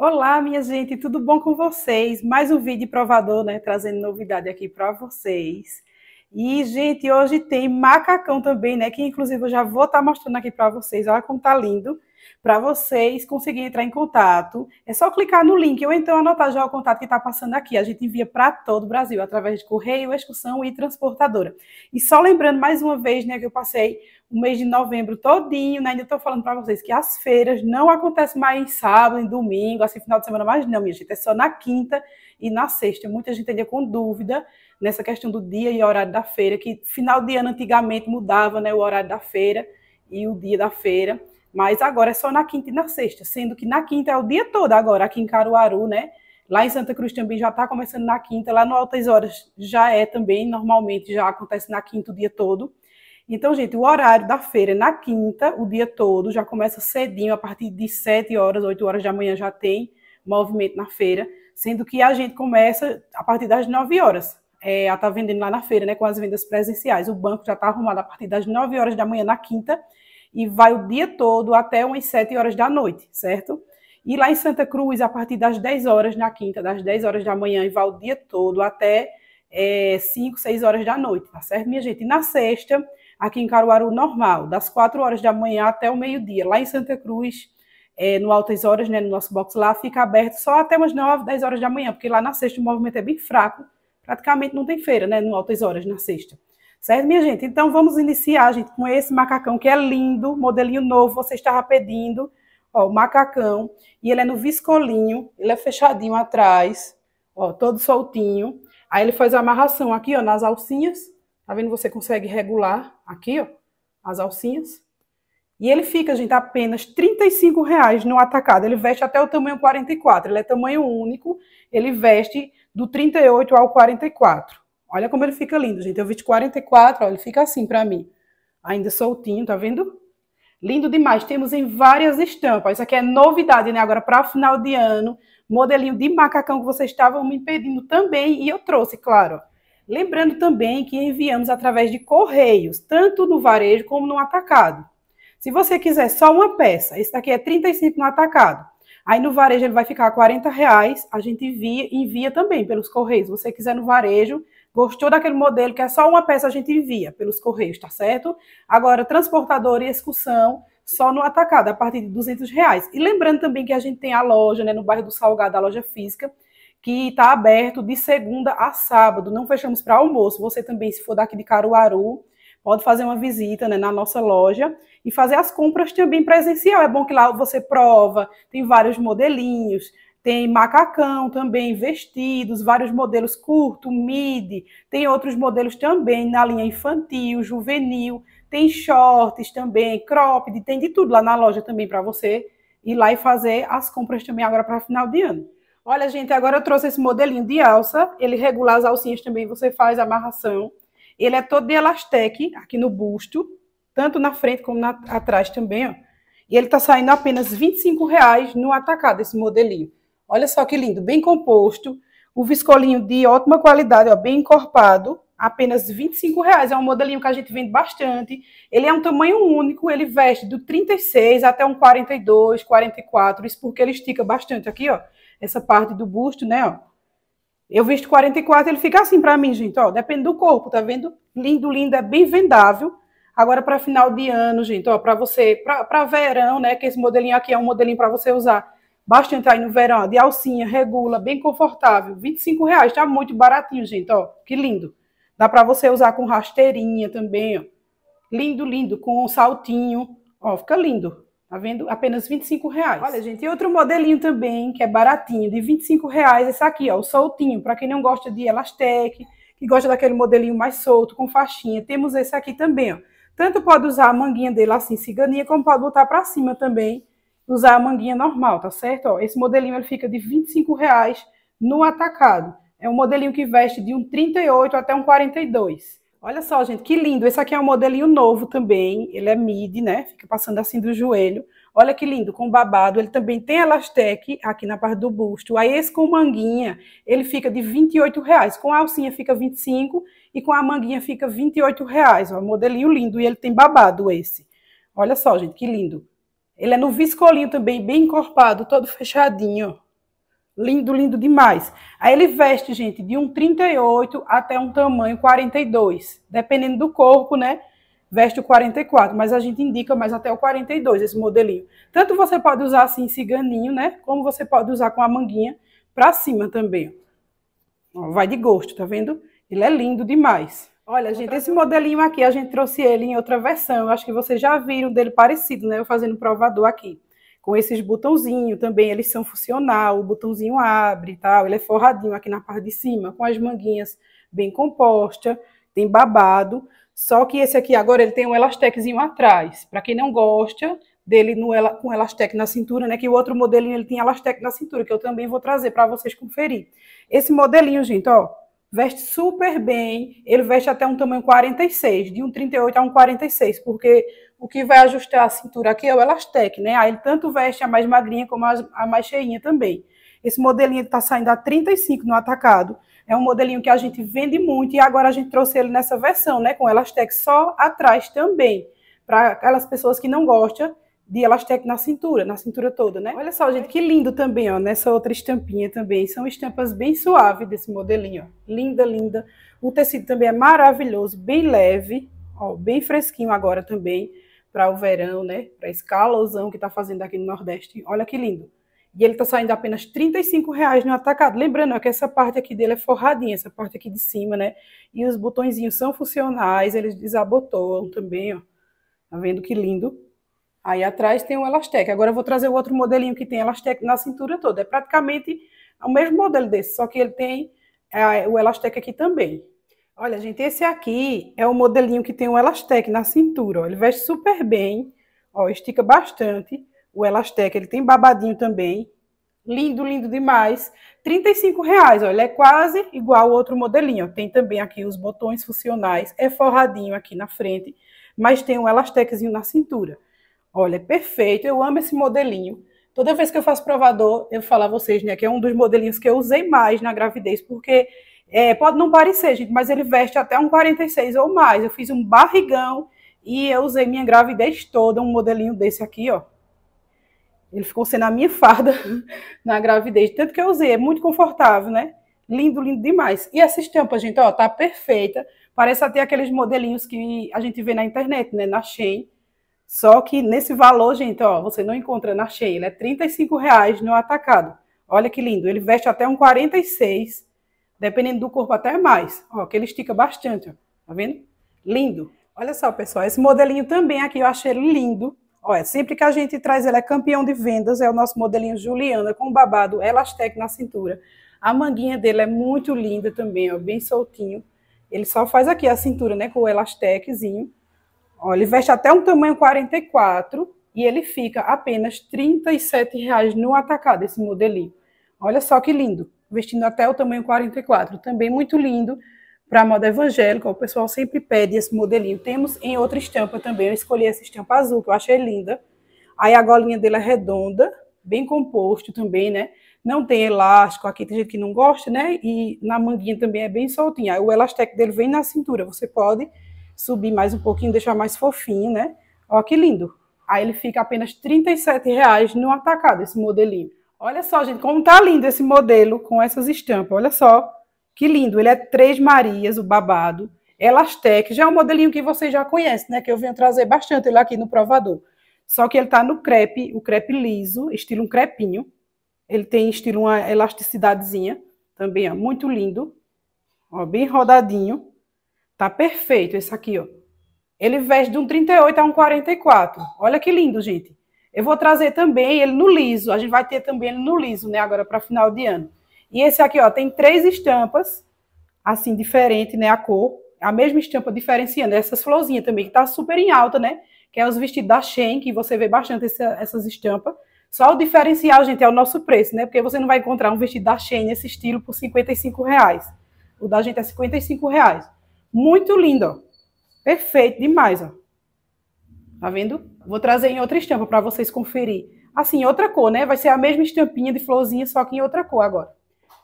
Olá, minha gente, tudo bom com vocês? Mais um vídeo provador, né? Trazendo novidade aqui para vocês. E, gente, hoje tem macacão também, né? Que inclusive eu já vou estar tá mostrando aqui para vocês. Olha como tá lindo. Para vocês conseguirem entrar em contato, é só clicar no link ou então anotar já o contato que está passando aqui. A gente envia para todo o Brasil através de correio, excursão e transportadora. E só lembrando mais uma vez, né, que eu passei o mês de novembro todinho, né? Ainda estou falando para vocês que as feiras não acontecem mais em sábado, em domingo, assim, final de semana mais não, minha gente, é só na quinta e na sexta. Muita gente ainda com dúvida nessa questão do dia e horário da feira, que final de ano antigamente mudava, né, o horário da feira e o dia da feira, mas agora é só na quinta e na sexta, sendo que na quinta é o dia todo agora, aqui em Caruaru, né? Lá em Santa Cruz também já está começando na quinta, lá no Altas Horas já é também, normalmente já acontece na quinta o dia todo. Então, gente, o horário da feira é na quinta, o dia todo, já começa cedinho, a partir de 7 horas, 8 horas da manhã já tem movimento na feira, sendo que a gente começa a partir das 9 horas. É, ela está vendendo lá na feira, né, com as vendas presenciais. O banco já está arrumado a partir das 9 horas da manhã na quinta e vai o dia todo até umas 7 horas da noite, certo? E lá em Santa Cruz, a partir das 10 horas na quinta, das 10 horas da manhã e vai o dia todo até é, 5, 6 horas da noite, tá certo, minha gente? E na sexta, aqui em Caruaru normal, das 4 horas da manhã até o meio-dia. Lá em Santa Cruz, é, no Altas Horas, né, no nosso box lá, fica aberto só até umas 9, 10 horas da manhã, porque lá na sexta o movimento é bem fraco, praticamente não tem feira, né, no Altas Horas, na sexta. Certo, minha gente? Então vamos iniciar, gente, com esse macacão que é lindo, modelinho novo, você estava pedindo, ó, o macacão, e ele é no viscolinho, ele é fechadinho atrás, ó, todo soltinho. Aí ele faz a amarração aqui, ó, nas alcinhas, Tá vendo? Você consegue regular aqui, ó, as alcinhas. E ele fica, gente, apenas R$ reais no atacado. Ele veste até o tamanho 44. Ele é tamanho único. Ele veste do 38 ao 44. Olha como ele fica lindo, gente. Eu vesti 44, ó, ele fica assim para mim. Ainda soltinho, tá vendo? Lindo demais. Temos em várias estampas. Isso aqui é novidade, né? Agora, para final de ano, modelinho de macacão que vocês estavam me pedindo também. E eu trouxe, claro. Lembrando também que enviamos através de correios, tanto no varejo como no atacado. Se você quiser só uma peça, esse daqui é 35 no atacado. Aí no varejo ele vai ficar 40 reais, a gente envia, envia também pelos correios. Se você quiser no varejo, gostou daquele modelo, que é só uma peça, a gente envia pelos correios, tá certo? Agora, transportador e excursão, só no atacado, a partir de 200 reais. E lembrando também que a gente tem a loja, né, no bairro do Salgado, a loja física, que está aberto de segunda a sábado. Não fechamos para almoço. Você também, se for daqui de Caruaru, pode fazer uma visita né, na nossa loja e fazer as compras também presencial. É bom que lá você prova, tem vários modelinhos, tem macacão também, vestidos, vários modelos curto, midi, tem outros modelos também na linha infantil, juvenil, tem shorts também, cropped, tem de tudo lá na loja também para você ir lá e fazer as compras também agora para final de ano. Olha, gente, agora eu trouxe esse modelinho de alça. Ele regular as alcinhas também, você faz a amarração. Ele é todo de elastec aqui no busto, tanto na frente como na, atrás também, ó. E ele tá saindo apenas R$ 25,00 no atacado, esse modelinho. Olha só que lindo, bem composto. O viscolinho de ótima qualidade, ó, bem encorpado. Apenas R$ 25,00. É um modelinho que a gente vende bastante. Ele é um tamanho único, ele veste do 36 até um 42, 44. Isso porque ele estica bastante aqui, ó essa parte do busto, né? Ó. Eu visto 44, ele fica assim para mim, gente, ó, depende do corpo, tá vendo? Lindo, lindo, é bem vendável. Agora para final de ano, gente, ó, para você, para verão, né, que esse modelinho aqui é um modelinho para você usar bastante aí no verão, ó, de alcinha, regula, bem confortável, 25 reais, tá muito baratinho, gente, ó, que lindo. Dá para você usar com rasteirinha também, ó. Lindo, lindo, com saltinho, ó, fica lindo. Tá vendo? Apenas 25 reais. Olha, gente, e outro modelinho também, que é baratinho, de 25 reais, esse aqui, ó, o soltinho, para quem não gosta de elastec, que gosta daquele modelinho mais solto, com faixinha. Temos esse aqui também, ó. Tanto pode usar a manguinha dele assim, ciganinha, como pode botar para cima também, usar a manguinha normal, tá certo? Ó, esse modelinho, ele fica de 25 reais no atacado. É um modelinho que veste de um 38 até um 42. Olha só, gente, que lindo. Esse aqui é um modelinho novo também. Ele é mid, né? Fica passando assim do joelho. Olha que lindo, com babado. Ele também tem elastec aqui na parte do busto. Aí esse com manguinha, ele fica de R$ reais. Com a alcinha fica 25 e com a manguinha fica R$ reais. Ó, modelinho lindo e ele tem babado esse. Olha só, gente, que lindo. Ele é no viscolinho também, bem encorpado, todo fechadinho, ó. Lindo, lindo demais. Aí ele veste, gente, de um 38 até um tamanho 42, dependendo do corpo, né? Veste o 44, mas a gente indica mais até o 42 esse modelinho. Tanto você pode usar assim ciganinho, né? Como você pode usar com a manguinha para cima também. Ó, vai de gosto, tá vendo? Ele é lindo demais. Olha, gente, esse modelinho aqui, a gente trouxe ele em outra versão. Eu acho que vocês já viram dele parecido, né? Eu fazendo provador aqui com esses botãozinhos também, eles são funcional, o botãozinho abre e tal, ele é forradinho aqui na parte de cima, com as manguinhas bem compostas, tem babado, só que esse aqui agora ele tem um elastequezinho atrás, para quem não gosta dele no, com elastec na cintura, né, que o outro modelinho ele tem elastec na cintura, que eu também vou trazer para vocês conferir. Esse modelinho, gente, ó, veste super bem, ele veste até um tamanho 46, de um 38 a um 46, porque o que vai ajustar a cintura aqui é o elastec, né? Aí ele tanto veste a mais magrinha como a mais cheinha também. Esse modelinho está saindo a 35 no atacado. É um modelinho que a gente vende muito e agora a gente trouxe ele nessa versão, né? Com elastec só atrás também, para aquelas pessoas que não gostam de elástico na cintura, na cintura toda, né? Olha só, gente, que lindo também, ó, nessa outra estampinha também. São estampas bem suaves desse modelinho, ó. Linda, linda. O tecido também é maravilhoso, bem leve, ó, bem fresquinho agora também para o verão, né? Para esse calorzão que tá fazendo aqui no Nordeste. Olha que lindo. E ele tá saindo apenas R$ reais no atacado. Lembrando ó, que essa parte aqui dele é forradinha, essa parte aqui de cima, né? E os botõezinhos são funcionais, eles desabotoam também, ó. Tá vendo que lindo? Aí atrás tem o elastec. Agora eu vou trazer o outro modelinho que tem elastec na cintura toda. É praticamente o mesmo modelo desse, só que ele tem é, o elastec aqui também. Olha, gente, esse aqui é o modelinho que tem o elastec na cintura. Ó. Ele veste super bem, ó, estica bastante o elastec. Ele tem babadinho também. Lindo, lindo demais. R$35,00, Olha, ele é quase igual ao outro modelinho. Ó. Tem também aqui os botões funcionais. É forradinho aqui na frente, mas tem um elasteczinho na cintura. Olha, é perfeito, eu amo esse modelinho. Toda vez que eu faço provador, eu falo a vocês, né, que é um dos modelinhos que eu usei mais na gravidez, porque é, pode não parecer, gente, mas ele veste até um 46 ou mais. Eu fiz um barrigão e eu usei minha gravidez toda, um modelinho desse aqui, ó. Ele ficou sendo a minha farda na gravidez, tanto que eu usei, é muito confortável, né? Lindo, lindo demais. E essa estampa, gente, ó, tá perfeita. Parece até aqueles modelinhos que a gente vê na internet, né, na Shein só que nesse valor, gente, ó, você não encontra na Shein, ele é 35 reais no atacado. Olha que lindo, ele veste até um 46, dependendo do corpo até mais. Ó, que ele estica bastante, ó. Tá vendo? Lindo. Olha só, pessoal, esse modelinho também aqui eu achei lindo. Olha, é sempre que a gente traz, ele é campeão de vendas, é o nosso modelinho Juliana, com babado elastec na cintura. A manguinha dele é muito linda também, ó, bem soltinho. Ele só faz aqui a cintura, né, com o Elasteczinho. Ó, ele veste até um tamanho 44 e ele fica apenas R$ 37,00 no atacado, esse modelinho. Olha só que lindo, vestindo até o tamanho 44. Também muito lindo para a moda evangélica, o pessoal sempre pede esse modelinho. Temos em outra estampa também, eu escolhi essa estampa azul, que eu achei linda. Aí a golinha dele é redonda, bem composto também, né? Não tem elástico, aqui tem gente que não gosta, né? E na manguinha também é bem soltinha. O elástico dele vem na cintura, você pode subir mais um pouquinho, deixar mais fofinho, né? Ó que lindo. Aí ele fica apenas R$ 37,00 no atacado, esse modelinho. Olha só, gente, como tá lindo esse modelo com essas estampas. Olha só, que lindo. Ele é Três Marias, o babado. Elastec, já é um modelinho que vocês já conhecem, né? Que eu venho trazer bastante ele aqui no provador. Só que ele tá no crepe, o crepe liso, estilo um crepinho. Ele tem estilo uma elasticidadezinha também, ó, muito lindo. Ó, bem rodadinho. Tá perfeito esse aqui, ó. Ele veste de um 38 a um 44. Olha que lindo, gente. Eu vou trazer também ele no liso. A gente vai ter também ele no liso, né, agora para final de ano. E esse aqui, ó, tem três estampas, assim, diferente, né, a cor. A mesma estampa diferenciando essas florzinhas também, que tá super em alta, né? Que é os vestidos da Shein, que você vê bastante essa, essas estampas. Só o diferencial, gente, é o nosso preço, né? Porque você não vai encontrar um vestido da Shein nesse estilo por 55 reais. O da gente é 55 reais. Muito lindo, ó. Perfeito demais, ó. Tá vendo? Vou trazer em outra estampa para vocês conferir. Assim, outra cor, né? Vai ser a mesma estampinha de florzinha, só que em outra cor agora.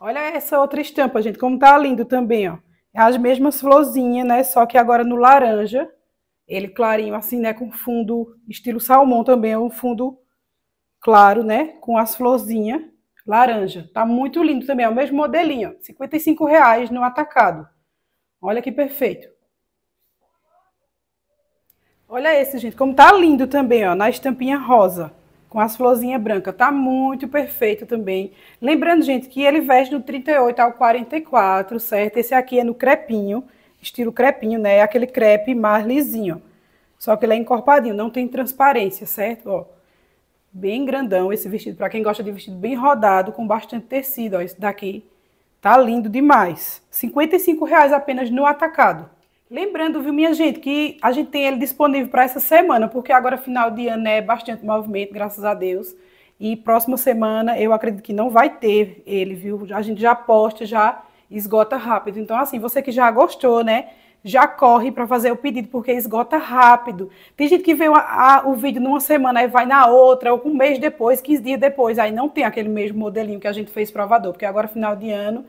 Olha essa outra estampa, gente, como tá lindo também, ó. É as mesmas florzinhas, né? Só que agora no laranja. Ele clarinho, assim, né? Com fundo estilo salmão também, é um fundo claro, né? Com as florzinhas laranja. Tá muito lindo também, é o mesmo modelinho, ó. R$ no atacado. Olha que perfeito. Olha esse, gente, como tá lindo também, ó, na estampinha rosa, com as florzinhas brancas. Tá muito perfeito também. Lembrando, gente, que ele veste do 38 ao 44, certo? Esse aqui é no crepinho, estilo crepinho, né? É aquele crepe mais lisinho, Só que ele é encorpadinho, não tem transparência, certo? Ó, bem grandão esse vestido. Para quem gosta de vestido bem rodado, com bastante tecido, ó, esse daqui Tá lindo demais. R$ reais apenas no atacado. Lembrando, viu, minha gente, que a gente tem ele disponível para essa semana, porque agora final de ano é bastante movimento, graças a Deus. E próxima semana eu acredito que não vai ter ele, viu? A gente já posta, já esgota rápido. Então, assim, você que já gostou, né? já corre para fazer o pedido, porque esgota rápido. Tem gente que vê o, a, o vídeo numa semana e vai na outra, ou um mês depois, 15 dias depois. Aí não tem aquele mesmo modelinho que a gente fez provador, porque agora, final de ano,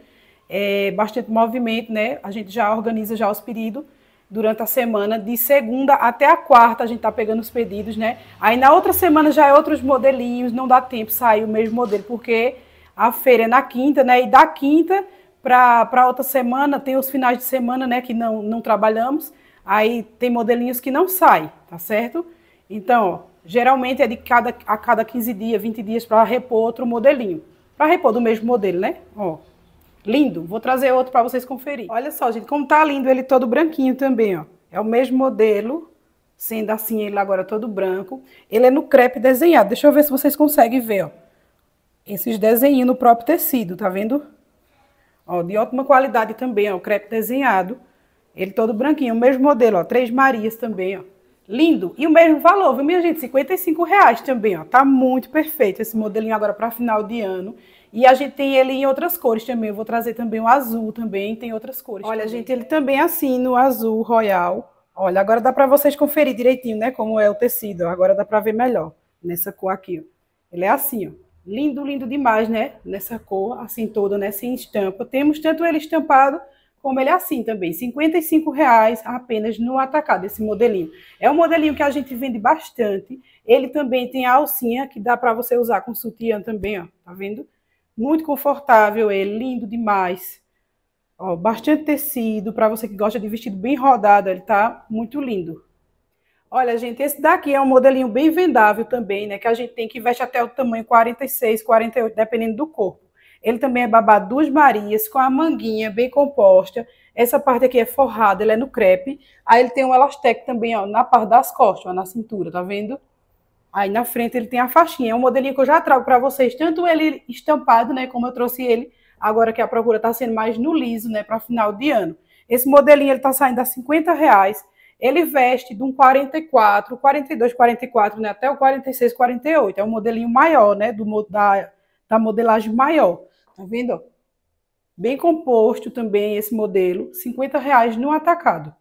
é bastante movimento, né? A gente já organiza já os pedidos durante a semana, de segunda até a quarta a gente tá pegando os pedidos, né? Aí na outra semana já é outros modelinhos, não dá tempo sair o mesmo modelo, porque a feira é na quinta, né? E da quinta para outra semana, tem os finais de semana, né, que não, não trabalhamos. Aí tem modelinhos que não sai, tá certo? Então, ó, geralmente é de cada, a cada 15 dias, 20 dias para repor outro modelinho. Para repor do mesmo modelo, né? Ó, lindo. Vou trazer outro para vocês conferir. Olha só, gente, como tá lindo ele todo branquinho também, ó. É o mesmo modelo, sendo assim ele agora todo branco. Ele é no crepe desenhado. Deixa eu ver se vocês conseguem ver, ó. Esses desenhos no próprio tecido, tá vendo? Ó, de ótima qualidade também, ó, o crepe desenhado. Ele todo branquinho, o mesmo modelo, ó, Três Marias também, ó. Lindo. E o mesmo valor, viu, minha gente? 55 reais também, ó. Tá muito perfeito esse modelinho agora para final de ano. E a gente tem ele em outras cores também. Eu vou trazer também o azul também, tem outras cores. Olha, também. gente, ele também é assim, no azul royal. Olha, agora dá para vocês conferir direitinho, né, como é o tecido. Agora dá para ver melhor nessa cor aqui, ó. Ele é assim, ó. Lindo, lindo demais, né? Nessa cor, assim toda, nessa né? estampa. Temos tanto ele estampado como ele assim também. R$ reais apenas no atacado, esse modelinho. É um modelinho que a gente vende bastante. Ele também tem a alcinha que dá para você usar com sutiã também, ó. Tá vendo? Muito confortável ele, lindo demais. Ó, bastante tecido para você que gosta de vestido bem rodado, ele tá muito lindo. Olha, gente, esse daqui é um modelinho bem vendável também, né? Que a gente tem que veste até o tamanho 46, 48, dependendo do corpo. Ele também é babado duas marias, com a manguinha bem composta. Essa parte aqui é forrada, ele é no crepe. Aí ele tem um elastec também, ó, na parte das costas, ó, na cintura, tá vendo? Aí na frente ele tem a faixinha. É um modelinho que eu já trago para vocês, tanto ele estampado, né? Como eu trouxe ele, agora que a procura tá sendo mais no liso, né? Para final de ano. Esse modelinho ele tá saindo a 50 reais ele veste de um 44, 42, 44, né, até o 46, 48. É um modelinho maior, né, do, da, da modelagem maior. Tá vendo? Bem composto também esse modelo, 50 reais no atacado.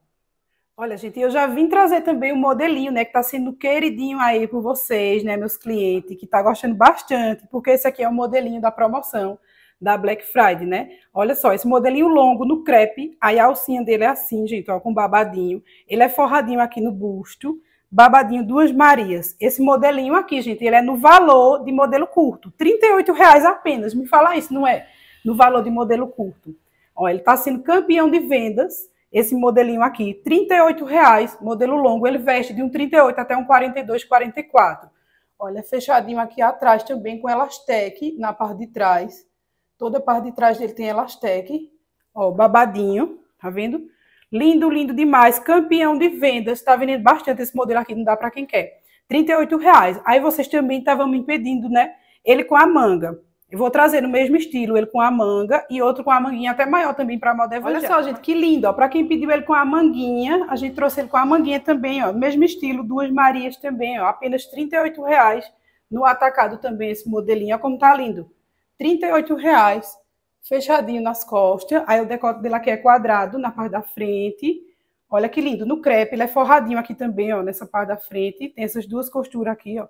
Olha, gente, eu já vim trazer também o um modelinho, né, que tá sendo queridinho aí por vocês, né, meus clientes, que tá gostando bastante, porque esse aqui é o um modelinho da promoção da Black Friday, né? Olha só, esse modelinho longo no crepe, aí a alcinha dele é assim, gente, ó, com babadinho. Ele é forradinho aqui no busto, babadinho duas marias. Esse modelinho aqui, gente, ele é no valor de modelo curto, R$38,00 reais apenas. Me fala isso, não é? No valor de modelo curto. Ó, ele está sendo campeão de vendas, esse modelinho aqui, R$38,00, reais, modelo longo, ele veste de um 38 até um 42, 44. Olha, fechadinho aqui atrás também com elastec na parte de trás. Toda a parte de trás dele tem elastec. Ó, babadinho, tá vendo? Lindo, lindo demais. Campeão de vendas. Tá vendendo bastante esse modelo aqui, não dá para quem quer. R$ reais. Aí vocês também estavam me pedindo, né? Ele com a manga. Eu vou trazer no mesmo estilo, ele com a manga e outro com a manguinha até maior também para moda evangélica. Olha só, gente, que lindo, ó. Para quem pediu ele com a manguinha, a gente trouxe ele com a manguinha também, ó. Mesmo estilo, duas Marias também, ó. Apenas R$ reais no atacado também esse modelinho. Olha como tá lindo. 38 reais fechadinho nas costas. Aí o decote dele aqui é quadrado na parte da frente. Olha que lindo. No crepe, ele é forradinho aqui também, ó, nessa parte da frente. Tem essas duas costuras aqui, ó.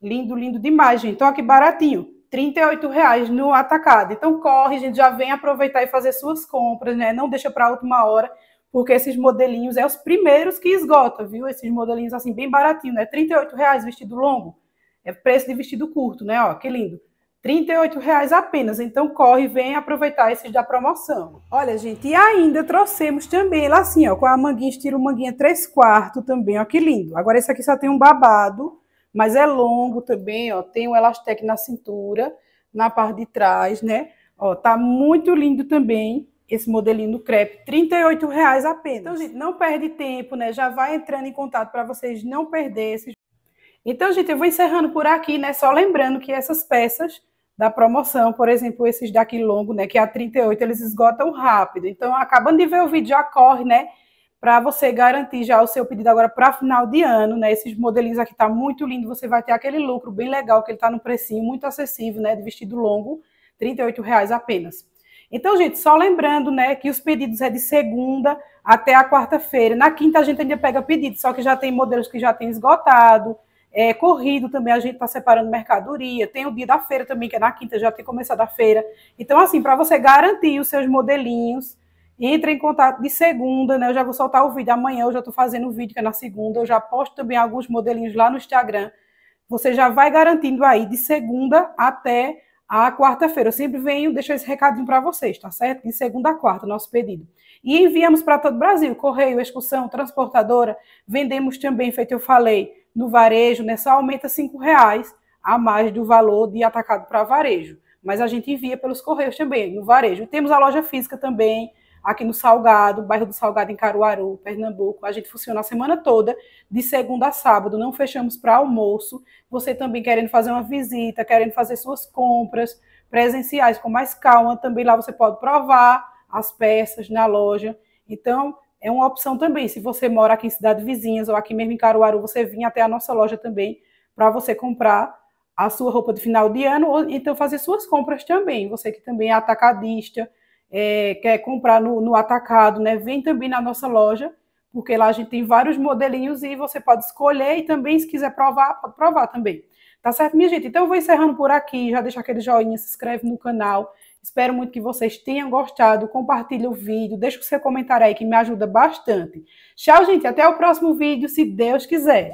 Lindo, lindo demais, gente. Então, aqui baratinho. R$ reais no atacado. Então, corre, gente. Já vem aproveitar e fazer suas compras, né? Não deixa para a última hora, porque esses modelinhos é os primeiros que esgota, viu? Esses modelinhos, assim, bem baratinho, né? R$ reais vestido longo. É preço de vestido curto, né? Ó, que lindo. 38 reais apenas. Então corre, vem aproveitar esses da promoção. Olha, gente, e ainda trouxemos também ela assim, ó, com a manguinha estilo manguinha 3 quartos também, ó, que lindo. Agora esse aqui só tem um babado, mas é longo também, ó, tem um elastec na cintura, na parte de trás, né? Ó, tá muito lindo também esse modelinho do crepe, R$ reais apenas. Então, gente, não perde tempo, né? Já vai entrando em contato para vocês não perderem esses. Então, gente, eu vou encerrando por aqui, né? Só lembrando que essas peças da promoção, por exemplo, esses daqui longo, né, que é a 38 eles esgotam rápido. Então, acabando de ver o vídeo, já corre, né, para você garantir já o seu pedido agora para final de ano, né? Esses modelinhos aqui tá muito lindo, você vai ter aquele lucro bem legal que ele tá no precinho muito acessível, né, de vestido longo, R$ reais apenas. Então, gente, só lembrando, né, que os pedidos é de segunda até a quarta-feira. Na quinta a gente ainda pega pedido, só que já tem modelos que já tem esgotado, é, corrido também, a gente está separando mercadoria, tem o dia da feira também, que é na quinta, já tem começado a feira. Então, assim, para você garantir os seus modelinhos, entre em contato de segunda, né? Eu já vou soltar o vídeo amanhã, eu já estou fazendo o vídeo que é na segunda, eu já posto também alguns modelinhos lá no Instagram. Você já vai garantindo aí de segunda até a quarta-feira. Eu sempre venho deixar esse recadinho para vocês, tá certo? De segunda a quarta, nosso pedido. E enviamos para todo o Brasil, correio, excursão, transportadora, vendemos também, feito eu falei no varejo, né, só aumenta cinco reais a mais do valor de atacado para varejo. Mas a gente envia pelos correios também, no varejo. E temos a loja física também, aqui no Salgado, bairro do Salgado, em Caruaru, Pernambuco. A gente funciona a semana toda, de segunda a sábado. Não fechamos para almoço. Você também querendo fazer uma visita, querendo fazer suas compras presenciais com mais calma, também lá você pode provar as peças na loja. Então, é uma opção também. Se você mora aqui em cidade vizinhas ou aqui mesmo em Caruaru, você vinha até a nossa loja também para você comprar a sua roupa de final de ano, ou então fazer suas compras também. Você que também é atacadista, é, quer comprar no, no atacado, né? Vem também na nossa loja, porque lá a gente tem vários modelinhos e você pode escolher e também, se quiser provar, pode provar também. Tá certo, minha gente? Então eu vou encerrando por aqui. Já deixa aquele joinha, se inscreve no canal. Espero muito que vocês tenham gostado. Compartilhe o vídeo, deixa o seu comentário aí que me ajuda bastante. Tchau, gente. Até o próximo vídeo, se Deus quiser.